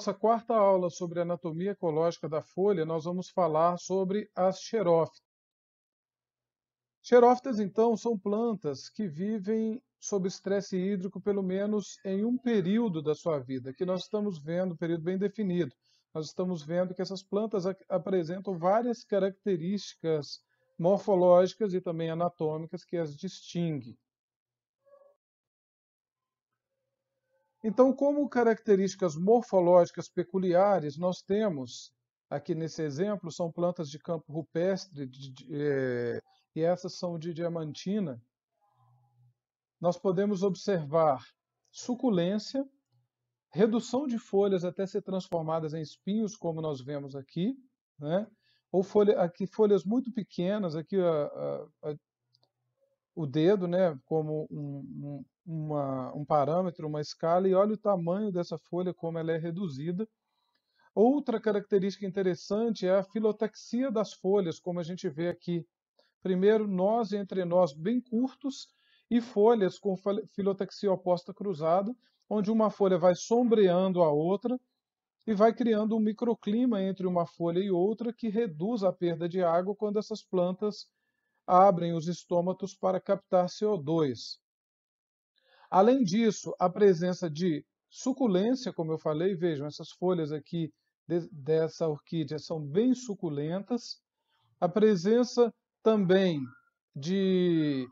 nossa quarta aula sobre anatomia ecológica da folha, nós vamos falar sobre as xerófitas. Xerófitas, então, são plantas que vivem sob estresse hídrico pelo menos em um período da sua vida, que nós estamos vendo, um período bem definido. Nós estamos vendo que essas plantas apresentam várias características morfológicas e também anatômicas que as distinguem. Então, como características morfológicas peculiares, nós temos, aqui nesse exemplo, são plantas de campo rupestre de, de, é, e essas são de diamantina. Nós podemos observar suculência, redução de folhas até ser transformadas em espinhos, como nós vemos aqui, né? ou folha, aqui, folhas muito pequenas, aqui a, a, a o dedo né, como um, um, uma, um parâmetro, uma escala, e olha o tamanho dessa folha, como ela é reduzida. Outra característica interessante é a filotaxia das folhas, como a gente vê aqui. Primeiro, nós entre nós bem curtos e folhas com filotaxia oposta cruzada, onde uma folha vai sombreando a outra e vai criando um microclima entre uma folha e outra que reduz a perda de água quando essas plantas abrem os estômatos para captar CO2. Além disso, a presença de suculência, como eu falei, vejam, essas folhas aqui de, dessa orquídea são bem suculentas. A presença também de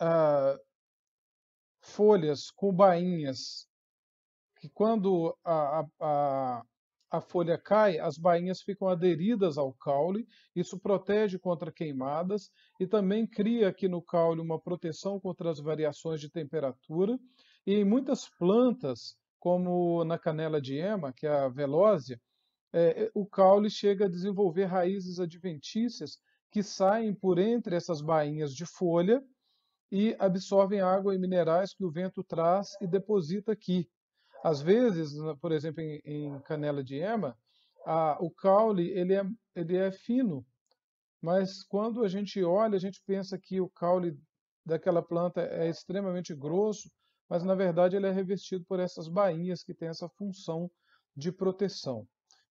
ah, folhas com bainhas, que quando a, a a folha cai, as bainhas ficam aderidas ao caule, isso protege contra queimadas e também cria aqui no caule uma proteção contra as variações de temperatura. E em muitas plantas, como na canela de ema, que é a velósia, é, é, o caule chega a desenvolver raízes adventícias que saem por entre essas bainhas de folha e absorvem água e minerais que o vento traz e deposita aqui. Às vezes, por exemplo, em, em canela de ema, a, o caule ele é, ele é fino, mas quando a gente olha, a gente pensa que o caule daquela planta é extremamente grosso, mas na verdade ele é revestido por essas bainhas que têm essa função de proteção.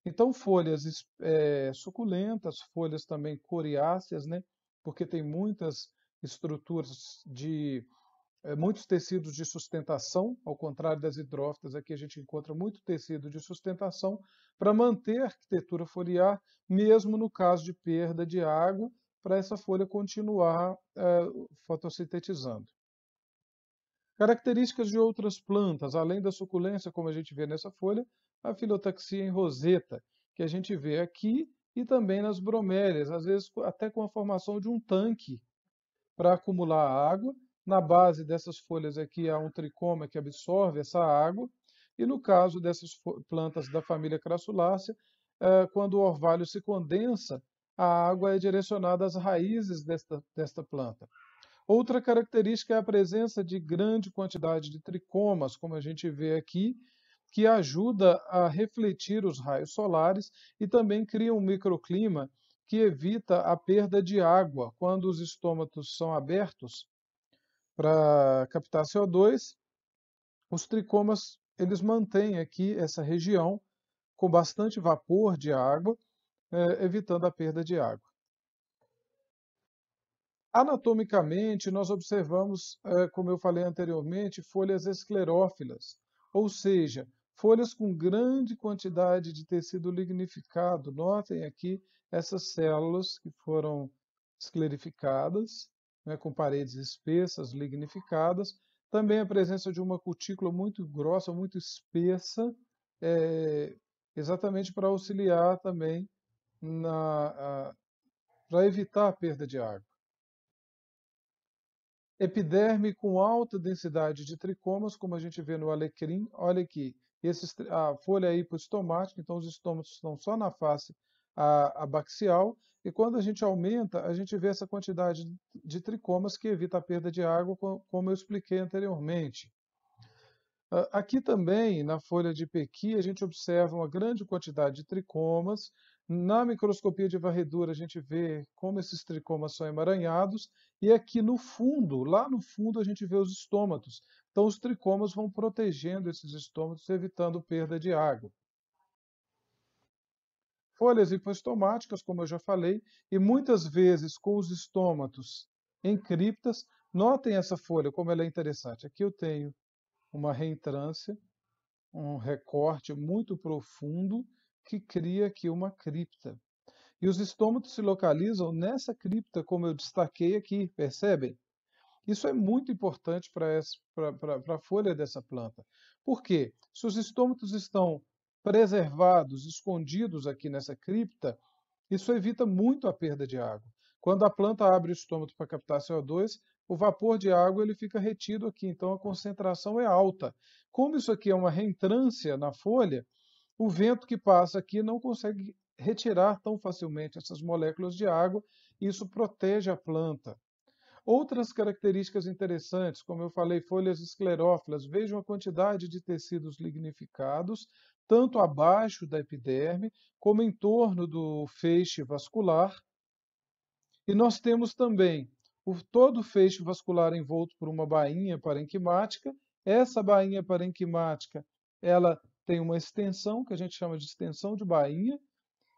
Então, folhas é, suculentas, folhas também coriáceas, né? porque tem muitas estruturas de é, muitos tecidos de sustentação, ao contrário das hidrófitas, aqui a gente encontra muito tecido de sustentação para manter a arquitetura foliar, mesmo no caso de perda de água, para essa folha continuar é, fotossintetizando. Características de outras plantas, além da suculência, como a gente vê nessa folha, a filotaxia em roseta, que a gente vê aqui, e também nas bromélias, às vezes até com a formação de um tanque para acumular água, na base dessas folhas aqui há um tricoma que absorve essa água, e no caso dessas plantas da família Crassulacea, eh, quando o orvalho se condensa, a água é direcionada às raízes desta, desta planta. Outra característica é a presença de grande quantidade de tricomas, como a gente vê aqui, que ajuda a refletir os raios solares e também cria um microclima que evita a perda de água. Quando os estômatos são abertos, para captar CO2, os tricomas eles mantêm aqui essa região com bastante vapor de água, eh, evitando a perda de água. Anatomicamente, nós observamos, eh, como eu falei anteriormente, folhas esclerófilas, ou seja, folhas com grande quantidade de tecido lignificado. Notem aqui essas células que foram esclerificadas né, com paredes espessas, lignificadas. Também a presença de uma cutícula muito grossa, muito espessa, é, exatamente para auxiliar também para evitar a perda de água. Epiderme com alta densidade de tricomas, como a gente vê no alecrim. Olha aqui, esses, a folha é hipostomática, então os estômatos estão só na face abaxial. E quando a gente aumenta, a gente vê essa quantidade de tricomas que evita a perda de água, como eu expliquei anteriormente. Ah, aqui também, na folha de Pequi, a gente observa uma grande quantidade de tricomas. Na microscopia de varredura, a gente vê como esses tricomas são emaranhados. E aqui no fundo, lá no fundo, a gente vê os estômatos. Então, os tricomas vão protegendo esses estômatos, evitando perda de água folhas hipostomáticas, como eu já falei, e muitas vezes com os estômatos em criptas. Notem essa folha, como ela é interessante. Aqui eu tenho uma reentrância, um recorte muito profundo que cria aqui uma cripta. E os estômatos se localizam nessa cripta, como eu destaquei aqui, percebem? Isso é muito importante para a folha dessa planta. Por quê? Se os estômatos estão preservados, escondidos aqui nessa cripta, isso evita muito a perda de água. Quando a planta abre o estômago para captar CO2, o vapor de água ele fica retido aqui, então a concentração é alta. Como isso aqui é uma reentrância na folha, o vento que passa aqui não consegue retirar tão facilmente essas moléculas de água, e isso protege a planta. Outras características interessantes, como eu falei, folhas esclerófilas, vejam a quantidade de tecidos lignificados, tanto abaixo da epiderme como em torno do feixe vascular. E nós temos também o todo o feixe vascular envolto por uma bainha parenquimática. Essa bainha parenquimática, ela tem uma extensão que a gente chama de extensão de bainha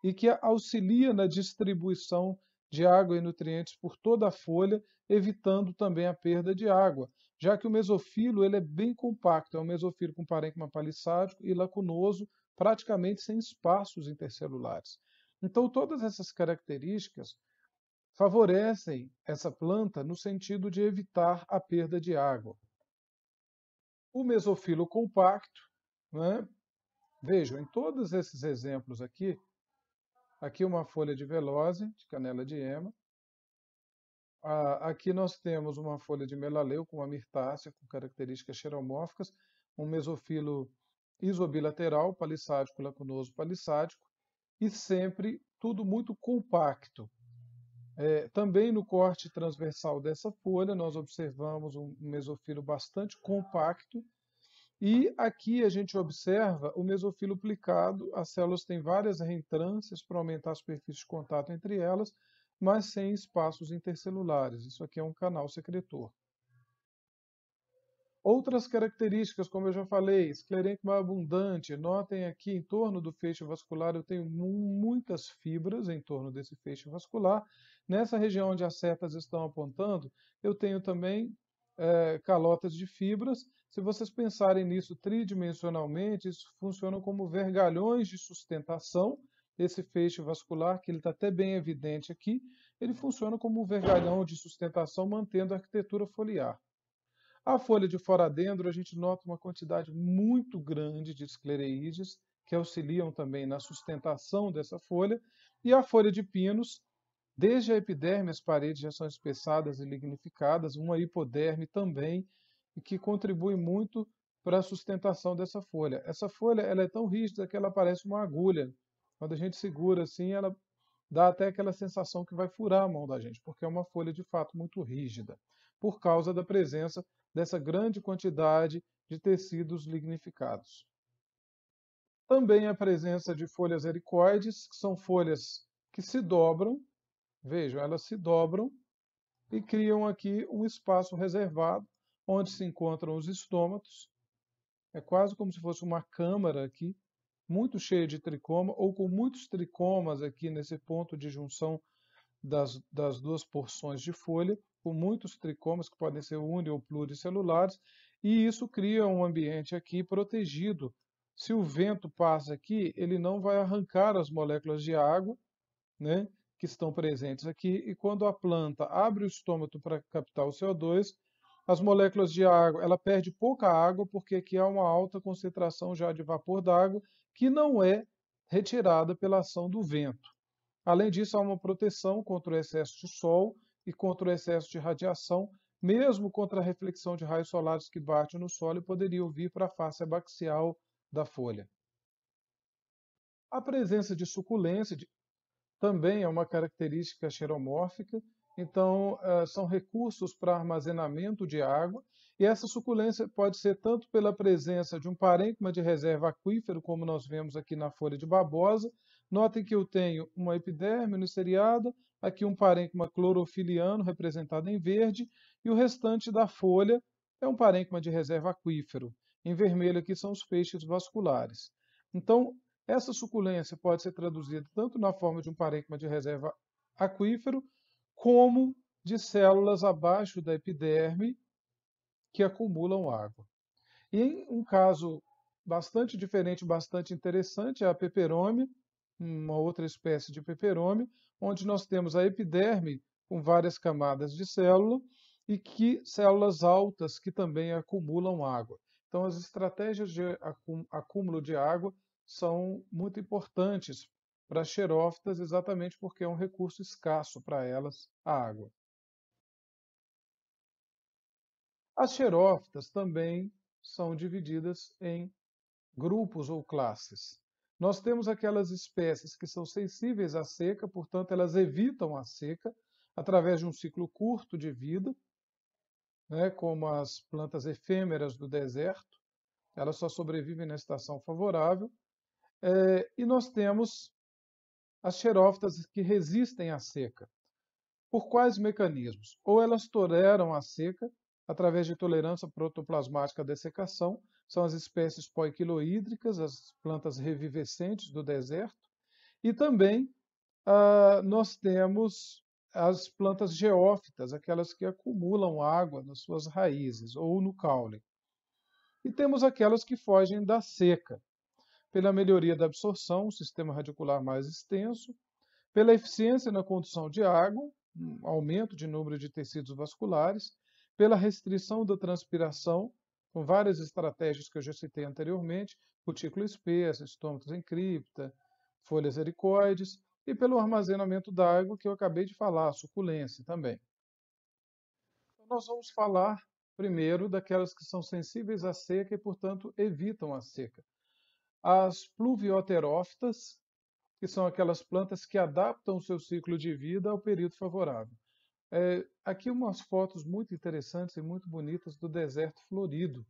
e que auxilia na distribuição de água e nutrientes por toda a folha, evitando também a perda de água já que o mesofilo ele é bem compacto, é um mesofilo com parênquima palissádico e lacunoso, praticamente sem espaços intercelulares. Então, todas essas características favorecem essa planta no sentido de evitar a perda de água. O mesofilo compacto, né? vejam, em todos esses exemplos aqui, aqui uma folha de velose, de canela de ema, Aqui nós temos uma folha de melaleu com uma mirtácea com características xeromórficas, um mesofilo isobilateral, palissádico, lacunoso, palissádico, e sempre tudo muito compacto. É, também no corte transversal dessa folha, nós observamos um mesofilo bastante compacto, e aqui a gente observa o mesofilo plicado, as células têm várias reentrâncias para aumentar a superfície de contato entre elas, mas sem espaços intercelulares. Isso aqui é um canal secretor. Outras características, como eu já falei, esclerênquima abundante. Notem aqui em torno do feixe vascular eu tenho muitas fibras em torno desse feixe vascular. Nessa região onde as setas estão apontando, eu tenho também é, calotas de fibras. Se vocês pensarem nisso tridimensionalmente, isso funciona como vergalhões de sustentação esse feixe vascular, que ele está até bem evidente aqui, ele funciona como um vergalhão de sustentação, mantendo a arquitetura foliar. A folha de foradendro, a gente nota uma quantidade muito grande de esclereídeas, que auxiliam também na sustentação dessa folha, e a folha de pinos, desde a epiderme, as paredes já são espessadas e lignificadas, uma hipoderme também, que contribui muito para a sustentação dessa folha. Essa folha ela é tão rígida que ela parece uma agulha, quando a gente segura assim, ela dá até aquela sensação que vai furar a mão da gente, porque é uma folha de fato muito rígida, por causa da presença dessa grande quantidade de tecidos lignificados. Também a presença de folhas ericoides, que são folhas que se dobram, vejam, elas se dobram e criam aqui um espaço reservado onde se encontram os estômatos. É quase como se fosse uma câmara aqui, muito cheia de tricoma ou com muitos tricomas aqui nesse ponto de junção das, das duas porções de folha, com muitos tricomas que podem ser uni ou pluricelulares, e isso cria um ambiente aqui protegido. Se o vento passa aqui, ele não vai arrancar as moléculas de água, né, que estão presentes aqui, e quando a planta abre o estômago para captar o CO2, as moléculas de água, ela perde pouca água porque aqui há uma alta concentração já de vapor d'água que não é retirada pela ação do vento. Além disso, há uma proteção contra o excesso de sol e contra o excesso de radiação, mesmo contra a reflexão de raios solares que bate no solo e poderiam vir para a face abaxial da folha. A presença de suculência também é uma característica xeromórfica então, eh, são recursos para armazenamento de água, e essa suculência pode ser tanto pela presença de um parênquima de reserva aquífero, como nós vemos aqui na folha de babosa. Notem que eu tenho uma epiderme uniceriada, aqui um parênquima clorofiliano representado em verde, e o restante da folha é um parênquima de reserva aquífero. Em vermelho aqui são os feixes vasculares. Então, essa suculência pode ser traduzida tanto na forma de um parênquima de reserva aquífero, como de células abaixo da epiderme que acumulam água. E em um caso bastante diferente, bastante interessante, é a peperome, uma outra espécie de peperome, onde nós temos a epiderme com várias camadas de célula e que células altas que também acumulam água. Então, as estratégias de acúmulo de água são muito importantes para as xerófitas exatamente porque é um recurso escasso para elas, a água. As xerófitas também são divididas em grupos ou classes. Nós temos aquelas espécies que são sensíveis à seca, portanto, elas evitam a seca através de um ciclo curto de vida, né, como as plantas efêmeras do deserto, elas só sobrevivem na estação favorável. É, e nós temos as xerófitas que resistem à seca. Por quais mecanismos? Ou elas toleram a seca, através de tolerância protoplasmática à dessecação, são as espécies poiquilohídricas, as plantas revivescentes do deserto, e também ah, nós temos as plantas geófitas, aquelas que acumulam água nas suas raízes ou no caule. E temos aquelas que fogem da seca, pela melhoria da absorção, um sistema radicular mais extenso, pela eficiência na condução de água, um aumento de número de tecidos vasculares, pela restrição da transpiração, com várias estratégias que eu já citei anteriormente, cutícula espessa, estômatos em cripta, folhas ericoides, e pelo armazenamento da água que eu acabei de falar, suculência também. Então, nós vamos falar primeiro daquelas que são sensíveis à seca e, portanto, evitam a seca as pluvioterófitas, que são aquelas plantas que adaptam o seu ciclo de vida ao período favorável. É, aqui umas fotos muito interessantes e muito bonitas do deserto florido.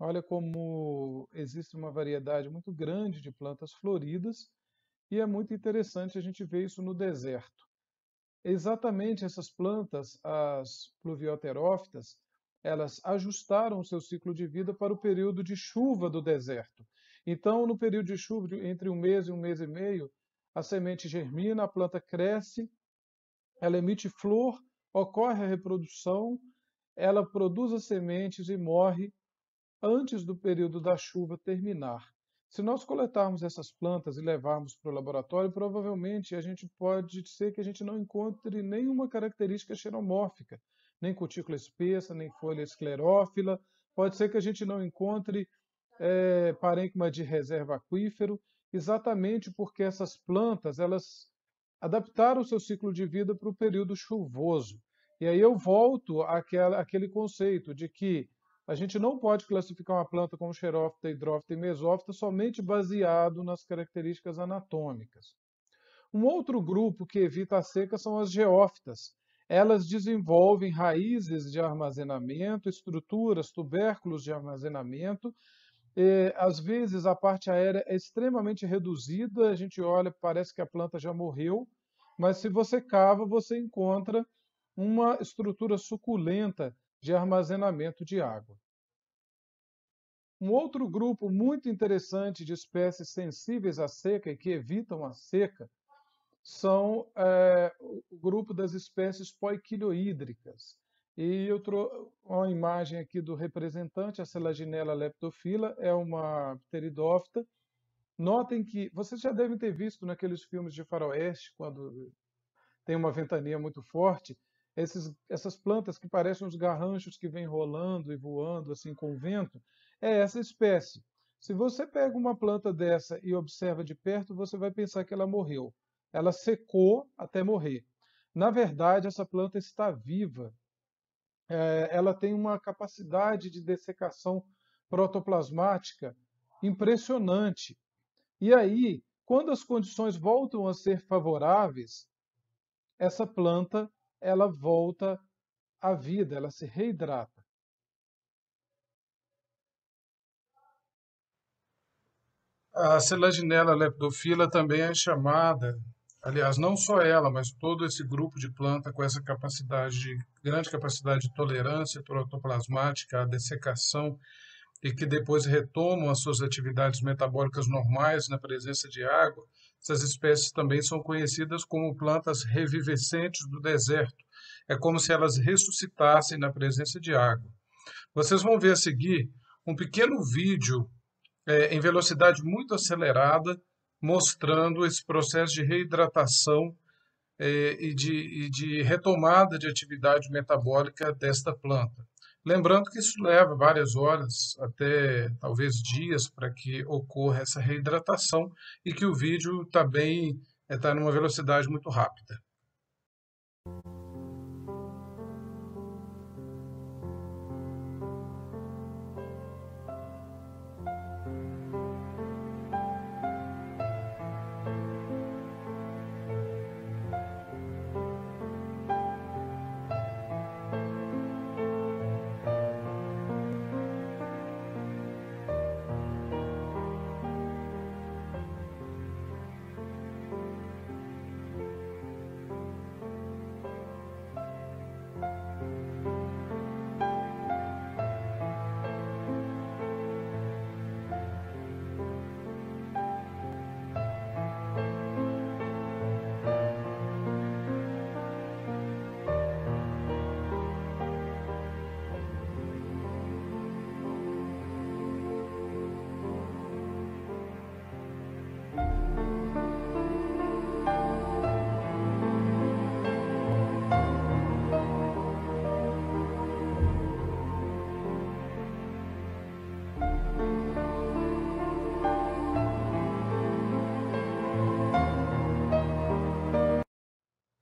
Olha como existe uma variedade muito grande de plantas floridas e é muito interessante a gente ver isso no deserto. Exatamente essas plantas, as pluvioterófitas, elas ajustaram o seu ciclo de vida para o período de chuva do deserto. Então, no período de chuva, entre um mês e um mês e meio, a semente germina, a planta cresce, ela emite flor, ocorre a reprodução, ela produz as sementes e morre antes do período da chuva terminar. Se nós coletarmos essas plantas e levarmos para o laboratório, provavelmente a gente pode ser que a gente não encontre nenhuma característica xenomórfica, nem cutícula espessa, nem folha esclerófila. Pode ser que a gente não encontre é, parênquima de reserva aquífero, exatamente porque essas plantas elas adaptaram o seu ciclo de vida para o período chuvoso. E aí eu volto àquela, àquele conceito de que a gente não pode classificar uma planta como xerófita, hidrófita e mesófita somente baseado nas características anatômicas. Um outro grupo que evita a seca são as geófitas. Elas desenvolvem raízes de armazenamento, estruturas, tubérculos de armazenamento, é, às vezes a parte aérea é extremamente reduzida, a gente olha, parece que a planta já morreu, mas se você cava, você encontra uma estrutura suculenta de armazenamento de água. Um outro grupo muito interessante de espécies sensíveis à seca e que evitam a seca são é, o grupo das espécies poiquilioídricas. E eu trouxe uma imagem aqui do representante, a Selaginella leptofila, é uma pteridófita. Notem que vocês já devem ter visto naqueles filmes de faroeste, quando tem uma ventania muito forte, esses, essas plantas que parecem uns garranchos que vêm rolando e voando assim com o vento, é essa espécie. Se você pega uma planta dessa e observa de perto, você vai pensar que ela morreu. Ela secou até morrer. Na verdade, essa planta está viva é, ela tem uma capacidade de dessecação protoplasmática impressionante. E aí, quando as condições voltam a ser favoráveis, essa planta ela volta à vida, ela se reidrata. A selaginela lepidofila também é chamada aliás, não só ela, mas todo esse grupo de planta com essa capacidade, de, grande capacidade de tolerância protoplasmática à dessecação e que depois retomam as suas atividades metabólicas normais na presença de água, essas espécies também são conhecidas como plantas revivescentes do deserto. É como se elas ressuscitassem na presença de água. Vocês vão ver a seguir um pequeno vídeo é, em velocidade muito acelerada mostrando esse processo de reidratação é, e, de, e de retomada de atividade metabólica desta planta. Lembrando que isso leva várias horas, até talvez dias, para que ocorra essa reidratação e que o vídeo está bem, está é, numa velocidade muito rápida.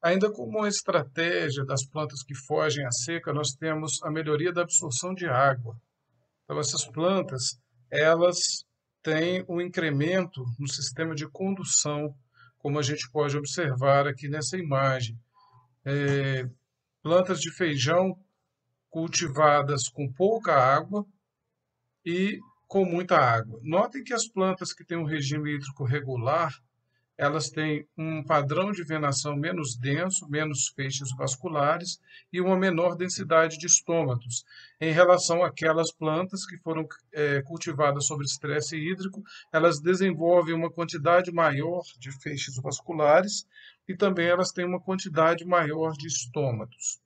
Ainda como uma estratégia das plantas que fogem à seca, nós temos a melhoria da absorção de água. Então, essas plantas, elas têm um incremento no sistema de condução, como a gente pode observar aqui nessa imagem. É, plantas de feijão cultivadas com pouca água e com muita água. Notem que as plantas que têm um regime hídrico regular, elas têm um padrão de venação menos denso, menos feixes vasculares e uma menor densidade de estômatos, em relação àquelas plantas que foram é, cultivadas sob estresse hídrico, elas desenvolvem uma quantidade maior de feixes vasculares e também elas têm uma quantidade maior de estômatos.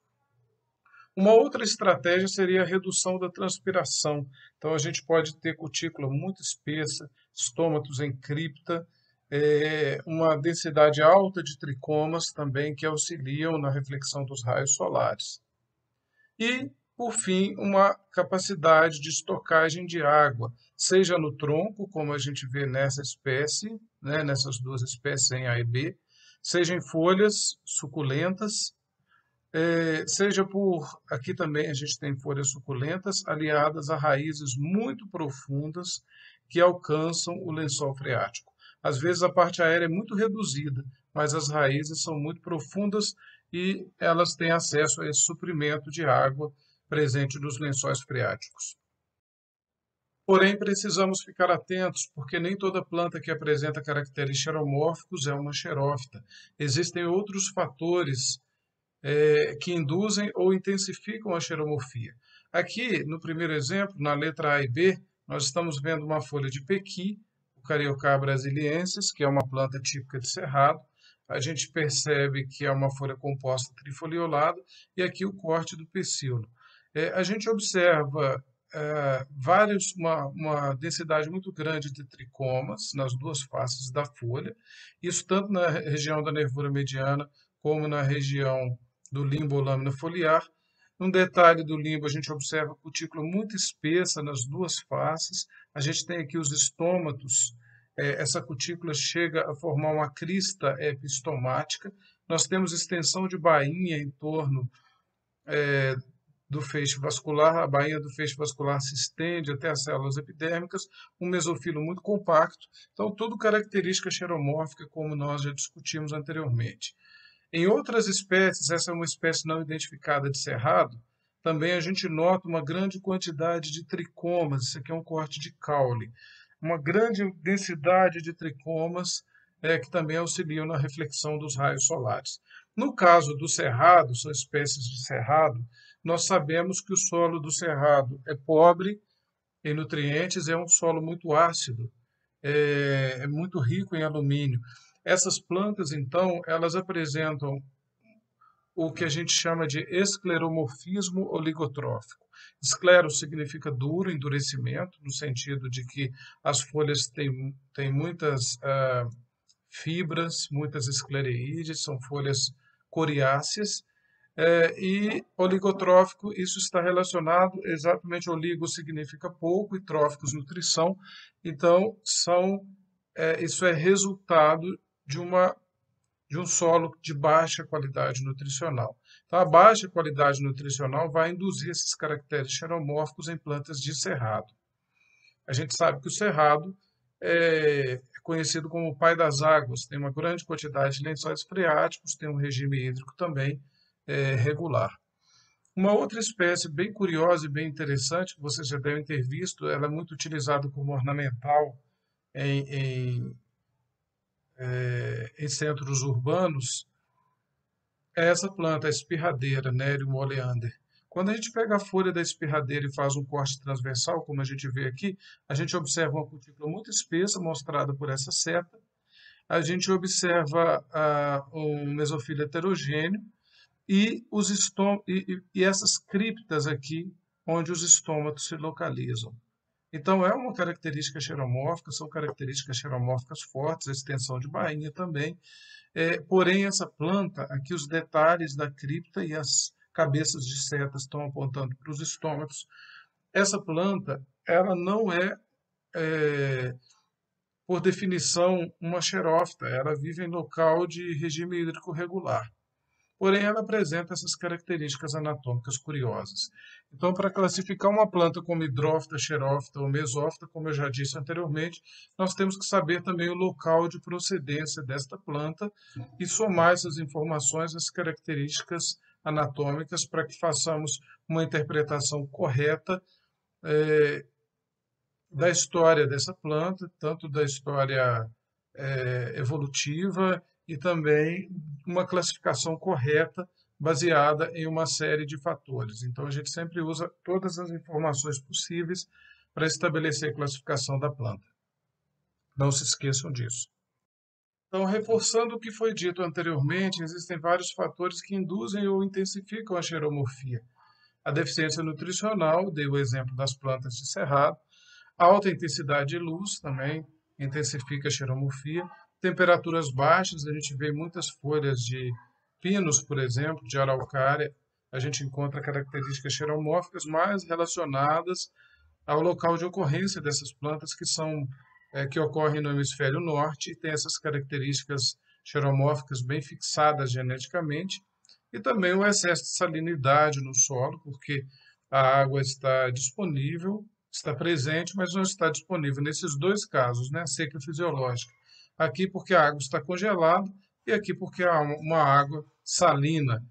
Uma outra estratégia seria a redução da transpiração. Então, a gente pode ter cutícula muito espessa, estômatos em cripta, é, uma densidade alta de tricomas também que auxiliam na reflexão dos raios solares. E, por fim, uma capacidade de estocagem de água, seja no tronco, como a gente vê nessa espécie, né, nessas duas espécies em A e B, seja em folhas suculentas, é, seja por aqui também a gente tem folhas suculentas aliadas a raízes muito profundas que alcançam o lençol freático. Às vezes a parte aérea é muito reduzida, mas as raízes são muito profundas e elas têm acesso a esse suprimento de água presente nos lençóis freáticos. Porém, precisamos ficar atentos, porque nem toda planta que apresenta caracteres xeromórficos é uma xerófita. Existem outros fatores é, que induzem ou intensificam a xeromorfia. Aqui, no primeiro exemplo, na letra A e B, nós estamos vendo uma folha de pequi o Carioca brasiliensis, que é uma planta típica de cerrado. A gente percebe que é uma folha composta trifoliolada e aqui o corte do pecíolo. É, a gente observa é, vários, uma, uma, densidade muito grande de tricomas nas duas faces da folha, isso tanto na região da nervura mediana como na região do limbo lâmina foliar, num detalhe do limbo, a gente observa cutícula muito espessa nas duas faces. A gente tem aqui os estômatos. É, essa cutícula chega a formar uma crista epistomática. Nós temos extensão de bainha em torno é, do feixe vascular, a bainha do feixe vascular se estende até as células epidérmicas, um mesofilo muito compacto, então tudo característica xeromórfica, como nós já discutimos anteriormente. Em outras espécies, essa é uma espécie não identificada de cerrado, também a gente nota uma grande quantidade de tricomas, isso aqui é um corte de caule, uma grande densidade de tricomas é, que também auxiliam na reflexão dos raios solares. No caso do cerrado, são espécies de cerrado, nós sabemos que o solo do cerrado é pobre em nutrientes, é um solo muito ácido, é, é muito rico em alumínio. Essas plantas, então, elas apresentam o que a gente chama de escleromorfismo oligotrófico. Esclero significa duro, endurecimento, no sentido de que as folhas têm, têm muitas ah, fibras, muitas esclereídeas são folhas coriáceas. Eh, e oligotrófico, isso está relacionado exatamente, oligo significa pouco e tróficos, nutrição. Então, são, eh, isso é resultado de, uma, de um solo de baixa qualidade nutricional. Então, a baixa qualidade nutricional vai induzir esses caracteres xenomórficos em plantas de cerrado. A gente sabe que o cerrado é conhecido como o pai das águas, tem uma grande quantidade de lençóis freáticos, tem um regime hídrico também é, regular. Uma outra espécie bem curiosa e bem interessante, que vocês já devem ter visto, ela é muito utilizada como ornamental em, em é, em centros urbanos é essa planta, a espirradeira, Nerium oleander. Quando a gente pega a folha da espirradeira e faz um corte transversal, como a gente vê aqui, a gente observa uma cutícula muito espessa, mostrada por essa seta. A gente observa ah, um mesofilo heterogêneo e, os e, e, e essas criptas aqui, onde os estômatos se localizam. Então, é uma característica xeromórfica, são características xeromórficas fortes, a extensão de bainha também. É, porém, essa planta, aqui os detalhes da cripta e as cabeças de setas estão apontando para os estômagos. Essa planta, ela não é, é por definição, uma xerófita, ela vive em local de regime hídrico regular porém ela apresenta essas características anatômicas curiosas. Então, para classificar uma planta como hidrófita, xerófita ou mesófita, como eu já disse anteriormente, nós temos que saber também o local de procedência desta planta e somar essas informações, as características anatômicas, para que façamos uma interpretação correta é, da história dessa planta, tanto da história é, evolutiva e também uma classificação correta baseada em uma série de fatores. Então, a gente sempre usa todas as informações possíveis para estabelecer a classificação da planta. Não se esqueçam disso. Então, reforçando o que foi dito anteriormente, existem vários fatores que induzem ou intensificam a xeromorfia. A deficiência nutricional, dei o exemplo das plantas de cerrado, a alta intensidade de luz também intensifica a xeromorfia, Temperaturas baixas, a gente vê muitas folhas de pinos, por exemplo, de araucária, a gente encontra características xeromórficas mais relacionadas ao local de ocorrência dessas plantas que são é, que ocorrem no hemisfério norte e tem essas características xeromórficas bem fixadas geneticamente e também o excesso de salinidade no solo, porque a água está disponível, está presente, mas não está disponível nesses dois casos, né, seca fisiológica aqui porque a água está congelada e aqui porque há uma água salina